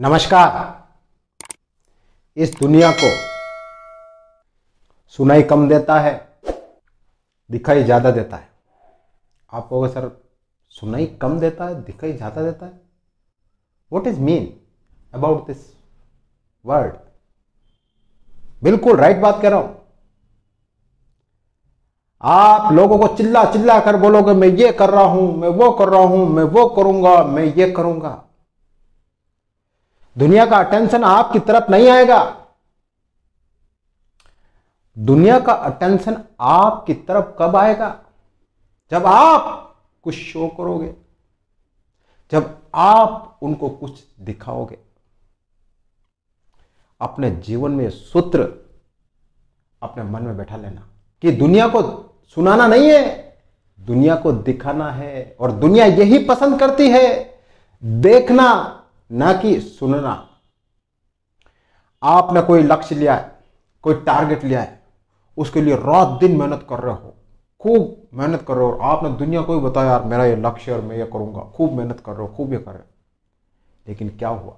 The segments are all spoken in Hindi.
नमस्कार इस दुनिया को सुनाई कम देता है दिखाई ज़्यादा देता है आप कहोगे सर सुनाई कम देता है दिखाई ज़्यादा देता है what is mean about this word बिल्कुल राइट बात कह रहा हूं आप लोगों को चिल्ला चिल्ला कर बोलोगे मैं ये कर रहा हूं मैं वो कर रहा हूं मैं वो करूंगा मैं ये करूंगा दुनिया का अटेंशन आपकी तरफ नहीं आएगा दुनिया का अटेंशन आपकी तरफ कब आएगा जब आप कुछ शो करोगे जब आप उनको कुछ दिखाओगे अपने जीवन में सूत्र अपने मन में बैठा लेना कि दुनिया को सुनाना नहीं है दुनिया को दिखाना है और दुनिया यही पसंद करती है देखना ना कि सुनना आपने कोई लक्ष्य लिया है कोई टारगेट लिया है उसके लिए रात दिन मेहनत कर रहे हो खूब मेहनत कर रहे हो और आपने दुनिया को ही बताया यार मेरा ये लक्ष्य और मैं ये करूँगा खूब मेहनत कर रहे हो खूब ये कर रहे हो लेकिन क्या हुआ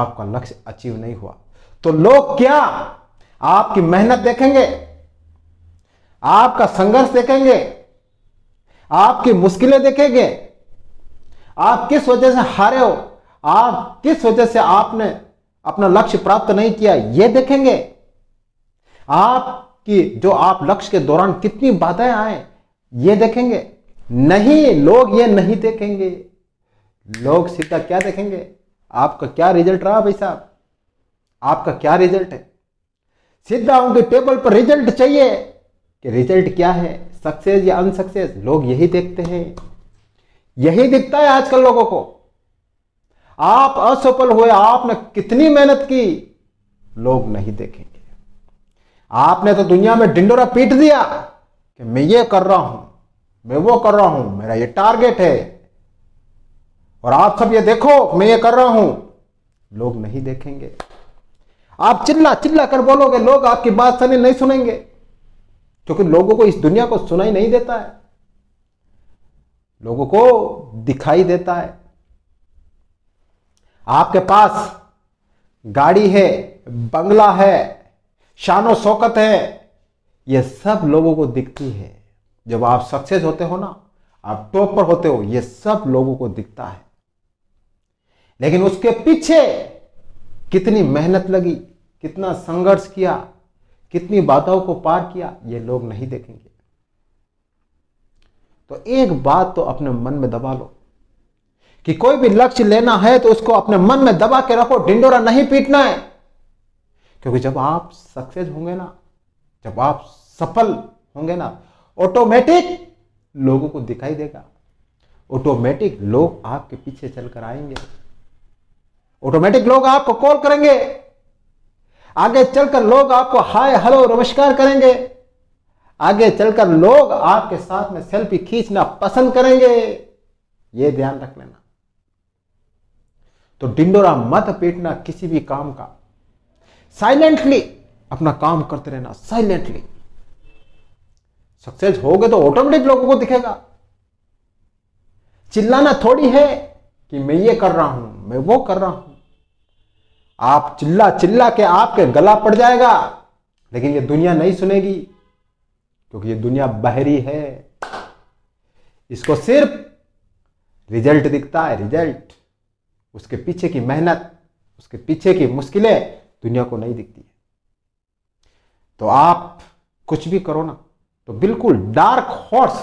आपका लक्ष्य अचीव नहीं हुआ तो लोग क्या आपकी मेहनत देखेंगे आपका संघर्ष देखेंगे आपकी मुश्किलें देखेंगे आप किस वजह से हारे हो आप किस वजह से आपने अपना लक्ष्य प्राप्त नहीं किया यह देखेंगे आपकी जो आप लक्ष्य के दौरान कितनी बाधाएं आए ये देखेंगे नहीं लोग ये नहीं देखेंगे लोग सीधा क्या देखेंगे आपका क्या रिजल्ट रहा भाई साहब आपका क्या रिजल्ट है सीधा उनके टेबल पर रिजल्ट चाहिए कि रिजल्ट क्या है सक्सेस या अनसक्सेस लोग यही देखते हैं यही दिखता है आजकल लोगों को आप असफल हुए आपने कितनी मेहनत की लोग नहीं देखेंगे आपने तो दुनिया में डिंडोरा पीट दिया कि मैं ये कर रहा हूं मैं वो कर रहा हूं मेरा ये टारगेट है और आप सब ये देखो मैं ये कर रहा हूं लोग नहीं देखेंगे आप चिल्ला चिल्ला कर बोलोगे लोग आपकी बात सुने नहीं सुनेंगे क्योंकि लोगों को इस दुनिया को सुनाई नहीं देता है लोगों को दिखाई देता है आपके पास गाड़ी है बंगला है शानो शौकत है ये सब लोगों को दिखती है जब आप सक्सेस होते हो ना आप टॉप पर होते हो ये सब लोगों को दिखता है लेकिन उसके पीछे कितनी मेहनत लगी कितना संघर्ष किया कितनी बाधाओं को पार किया ये लोग नहीं देखेंगे तो एक बात तो अपने मन में दबा लो कि कोई भी लक्ष्य लेना है तो उसको अपने मन में दबा के रखो ढिंडोरा नहीं पीटना है क्योंकि जब आप सक्सेस होंगे ना जब आप सफल होंगे ना ऑटोमेटिक लोगों को दिखाई देगा ऑटोमेटिक लोग आपके पीछे चलकर आएंगे ऑटोमेटिक लोग आपको कॉल करेंगे आगे चलकर लोग आपको हाय हेलो नमस्कार करेंगे आगे चलकर लोग आपके साथ में सेल्फी खींचना पसंद करेंगे ये ध्यान रख लेना तो डिंडोरा मत पीटना किसी भी काम का साइलेंटली अपना काम करते रहना साइलेंटली सक्सेस हो गए तो ऑटोमेटिक लोगों को दिखेगा चिल्लाना थोड़ी है कि मैं ये कर रहा हूं मैं वो कर रहा हूं आप चिल्ला चिल्ला के आपके गला पड़ जाएगा लेकिन ये दुनिया नहीं सुनेगी क्योंकि ये दुनिया बहरी है इसको सिर्फ रिजल्ट दिखता है रिजल्ट उसके पीछे की मेहनत उसके पीछे की मुश्किलें दुनिया को नहीं दिखती है तो आप कुछ भी करो ना तो बिल्कुल डार्क हॉर्स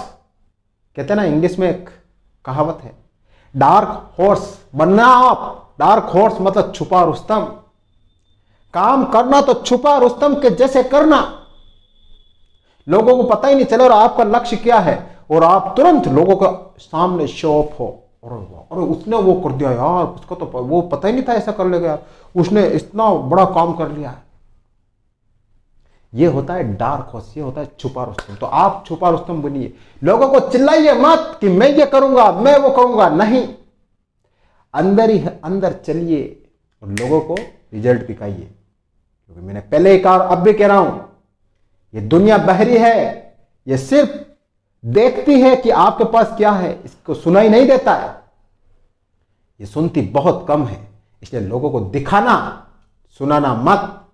कहते हैं ना इंग्लिश में एक कहावत है डार्क हॉर्स बनना आप डार्क हॉर्स मतलब छुपा रुस्तम काम करना तो छुपा रुस्तम के जैसे करना लोगों को पता ही नहीं चले और आपका लक्ष्य क्या है और आप तुरंत लोगों के सामने शो ऑफ हो अरे अरे उसने वो कर दिया यार उसका तो वो पता ही नहीं था ऐसा कर लेगा यार उसने इतना बड़ा काम कर लिया है ये होता है डार्क हॉर्स ये होता है छुपा रुस्तम तो आप छुपा रुस्तम बनिए लोगों को चिल्लाइए मत कि मैं ये करूंगा मैं वो करूंगा नहीं अंदर ही अंदर चलिए और लोगों को रिजल्ट दिखाइए क्योंकि मैंने पहले ही कहा अब भी कह रहा हूं ये दुनिया बहरी है ये सिर्फ देखती है कि आपके पास क्या है इसको सुनाई नहीं देता है ये सुनती बहुत कम है इसलिए लोगों को दिखाना सुनाना मत